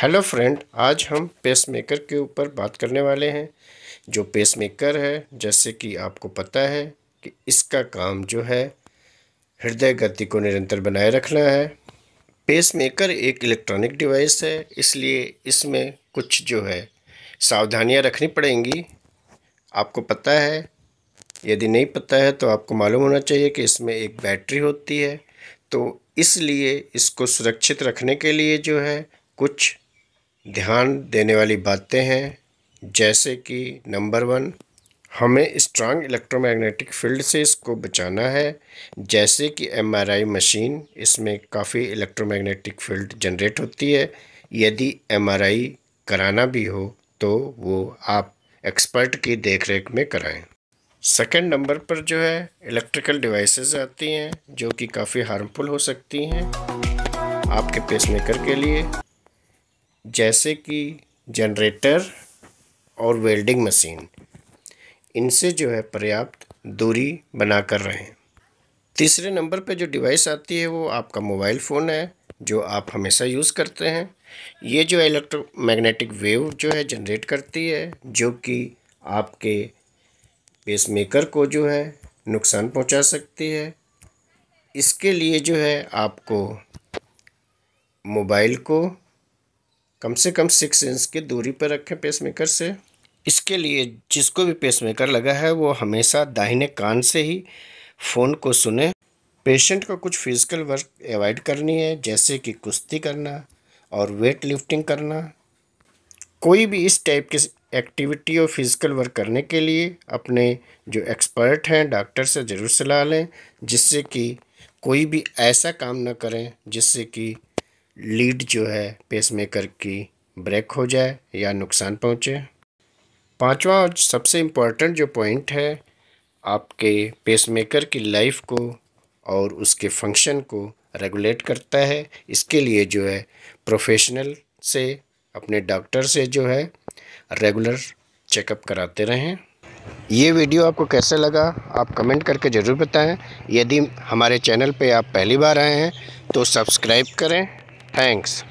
Hello friend आज हम pacemaker के ऊपर बात करने वाले हैं जो पेसमेकर है जैसे कि आपको पता है कि इसका काम जो है हृदय गति को निरंतर बनाए रखना है पेसमेकर एक इलेक्ट्रॉनिक डिवाइस है इसलिए इसमें कुछ जो है सावधानियां रखनी पड़ेंगी आपको पता है यदि नहीं पता है तो आपको मालूम होना चाहिए कि इसमें एक बैटरी होती है तो इसलिए इसको सुरक्षित रखने के लिए जो है कुछ ध्यान देने वाली बातें हैं जैसे कि नंबर वन हमें स्ट्रांग इलेक्ट्रोमैग्नेटिक फील्ड से इसको बचाना है जैसे कि एमआरआई मशीन इसमें काफ़ी इलेक्ट्रोमैग्नेटिक फील्ड जनरेट होती है यदि एमआरआई कराना भी हो तो वो आप एक्सपर्ट की देखरेख में कराएं सेकंड नंबर पर जो है इलेक्ट्रिकल डिवाइसेस आती हैं जो कि काफ़ी हार्मफुल हो सकती हैं आपके पेसमेकर के लिए जैसे कि जनरेटर और वेल्डिंग मशीन इनसे जो है पर्याप्त दूरी बना कर रहें तीसरे नंबर पे जो डिवाइस आती है वो आपका मोबाइल फ़ोन है जो आप हमेशा यूज़ करते हैं ये जो इलेक्ट्रोमैग्नेटिक वेव जो है जनरेट करती है जो कि आपके पेसमेकर को जो है नुकसान पहुंचा सकती है इसके लिए जो है आपको मोबाइल को कम से कम सिक्स इंच की दूरी पर रखें पेसमेकर से इसके लिए जिसको भी पेसमेकर लगा है वो हमेशा दाहिने कान से ही फ़ोन को सुने पेशेंट को कुछ फिजिकल वर्क अवॉइड करनी है जैसे कि कुश्ती करना और वेट लिफ्टिंग करना कोई भी इस टाइप के एक्टिविटी और फिजिकल वर्क करने के लिए अपने जो एक्सपर्ट हैं डॉक्टर से ज़रूर सलाह लें जिससे कि कोई भी ऐसा काम ना करें जिससे कि लीड जो है पेसमेकर की ब्रेक हो जाए या नुकसान पहुँचे पांचवा और सबसे इम्पॉर्टेंट जो पॉइंट है आपके पेसमेकर की लाइफ को और उसके फंक्शन को रेगुलेट करता है इसके लिए जो है प्रोफेशनल से अपने डॉक्टर से जो है रेगुलर चेकअप कराते रहें ये वीडियो आपको कैसे लगा आप कमेंट करके ज़रूर बताएं यदि हमारे चैनल पे आप पहली बार आए हैं तो सब्सक्राइब करें Thanks.